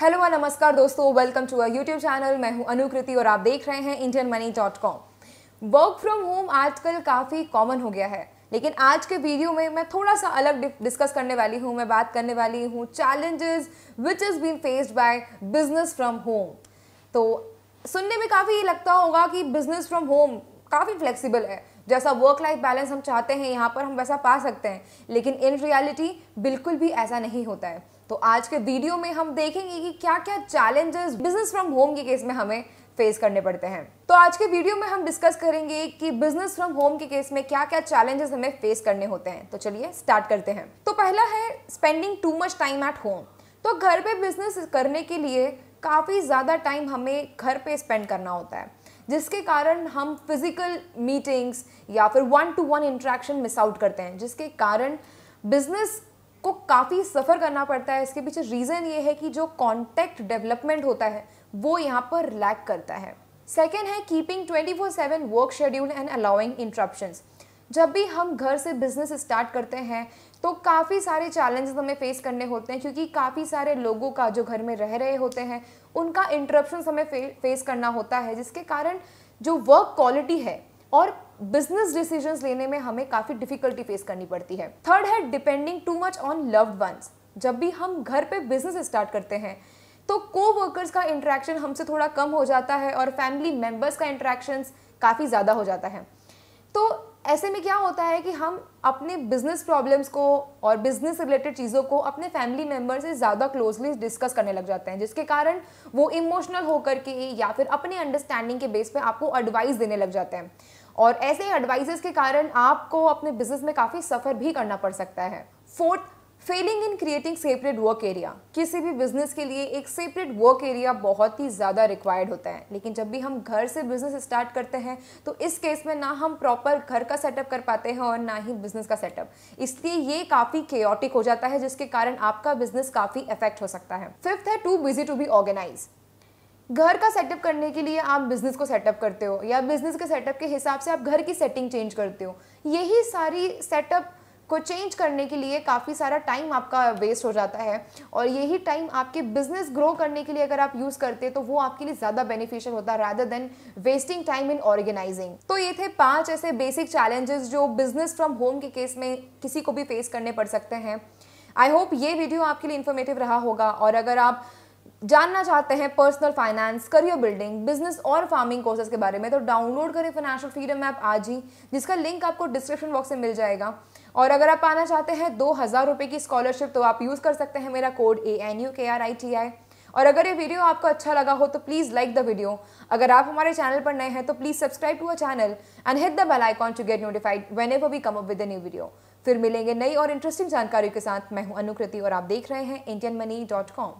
hello और नमस्कार दोस्तों welcome to our YouTube channel मैं हूं अनुकृति और आप देख रहे हैं Indian money dot com work from home आजकल काफ़ी कॉमन हो गया है लेकिन आज के वीडियो में मैं थोड़ा सा अलग डिस्कस करने वाली हूं मैं बात करने वाली हूं challenges which is been faced by business from home तो सुनने में काफ़ी लगता होगा कि बिजनेस फ्रॉम होम काफ़ी फ्लेक्सिबल है जैसा वर्क लाइफ बैलेंस हम चाहते हैं यहाँ पर हम वैसा पा सकते हैं लेकिन इन रियलिटी बिल्कुल भी ऐसा नहीं होता है तो आज के वीडियो में हम देखेंगे कि क्या क्या चैलेंजेस बिजनेस फ्रॉम होम के केस में हमें फेस करने पड़ते हैं तो आज के वीडियो में हम डिस्कस करेंगे कि बिजनेस फ्रॉम होम के केस में क्या क्या चैलेंजेस हमें फेस करने होते हैं तो चलिए स्टार्ट करते हैं तो पहला है spending too much time at home तो घर पे बिजनेस करने के लिए काफ़ी ज़्यादा टाइम हमें घर पे स्पेंड करना होता है जिसके कारण हम फिज़िकल मीटिंग्स या फिर one to one interaction miss out करते हैं जिसके कारण बिज़नेस को काफ़ी सफ़र करना पड़ता है इसके पीछे रीज़न ये है कि जो कॉन्टैक्ट डेवलपमेंट होता है वो यहाँ पर लैक करता है सेकेंड है keeping twenty four seven work schedule and allowing interruptions जब भी हम घर से बिज़नेस स्टार्ट करते हैं तो काफ़ी सारे चैलेंजेस हमें फेस करने होते हैं क्योंकि काफ़ी सारे लोगों का जो घर में रह रहे होते हैं उनका इंटरप्शन हमें फे, फेस करना होता है जिसके कारण जो वर्क क्वालिटी है और बिजनेस डिसीजंस लेने में हमें काफ़ी डिफिकल्टी फेस करनी पड़ती है थर्ड है depending too much on loved ones जब भी हम घर पे बिजनेस स्टार्ट करते हैं तो को वर्कर्स का इंट्रैक्शन हमसे थोड़ा कम हो जाता है और फैमिली मेम्बर्स का इंट्रैक्शन काफ़ी ज़्यादा हो जाता है तो ऐसे में क्या होता है कि हम अपने बिजनेस प्रॉब्लम्स को और बिजनेस रिलेटेड चीज़ों को अपने फैमिली मेम्बर से ज़्यादा क्लोजली डिस्कस करने लग जाते हैं जिसके कारण वो इमोशनल होकर के या फिर अपने अंडरस्टैंडिंग के बेस पे आपको एडवाइस देने लग जाते हैं और ऐसे एडवाइजेस के कारण आपको अपने बिजनेस में काफ़ी सफ़र भी करना पड़ सकता है fourth failing in creating separate work area किसी भी बिजनेस के लिए एक सेपरेट वर्क एरिया बहुत ही ज़्यादा रिक्वायर्ड होता है लेकिन जब भी हम घर से बिजनेस स्टार्ट करते हैं तो इस केस में ना हम प्रॉपर घर का सेटअप कर पाते हैं और ना ही बिजनेस का सेटअप इसलिए ये काफ़ी केयटिक हो जाता है जिसके कारण आपका बिजनेस काफ़ी इफेक्ट हो सकता है फिफ्थ है too busy to be organise घर का सेटअप करने के लिए आप बिजनेस को सेटअप करते हो या बिजनेस के सेटअप के हिसाब से आप घर की सेटिंग चेंज करते हो यही सारी सेटअप को चेंज करने के लिए काफ़ी सारा टाइम आपका वेस्ट हो जाता है और यही टाइम आपके बिजनेस ग्रो करने के लिए अगर आप यूज़ करते तो वो आपके लिए ज़्यादा बेनिफिशियल होता है rather than wasting time in organising तो ये थे पाँच ऐसे बेसिक चैलेंजेस जो बिजनेस फ्रॉम होम के केस में किसी को भी फेस करने पड़ सकते हैं आई होप ये वीडियो आपके लिए इन्फॉर्मेटिव रहा होगा और अगर आप जानना चाहते हैं personal finance career building business और फार्मिंग कोर्सेज के बारे में तो डाउनलोड करें फाइनेंशियल फ्रीडम ऐप आज ही जिसका लिंक आपको डिस्क्रिप्शन बॉक्स में मिल जाएगा और अगर आप पाना चाहते हैं दो हज़ार रुपये की स्कॉलरशिप तो आप यूज़ कर सकते हैं मेरा code A N U K R I T I और अगर ये वीडियो आपको अच्छा लगा हो तो प्लीज़ लाइक द वीडियो अगर आप हमारे चैनल पर नए हैं तो please subscribe to our channel and hit the bell icon to get notified whenever we come up with a new video फिर मिलेंगे नई और इंटरेस्टिंग जानकारी के साथ मैं हूँ अनुकृति और आप देख रहे हैं इंडियन मनी डॉट कॉम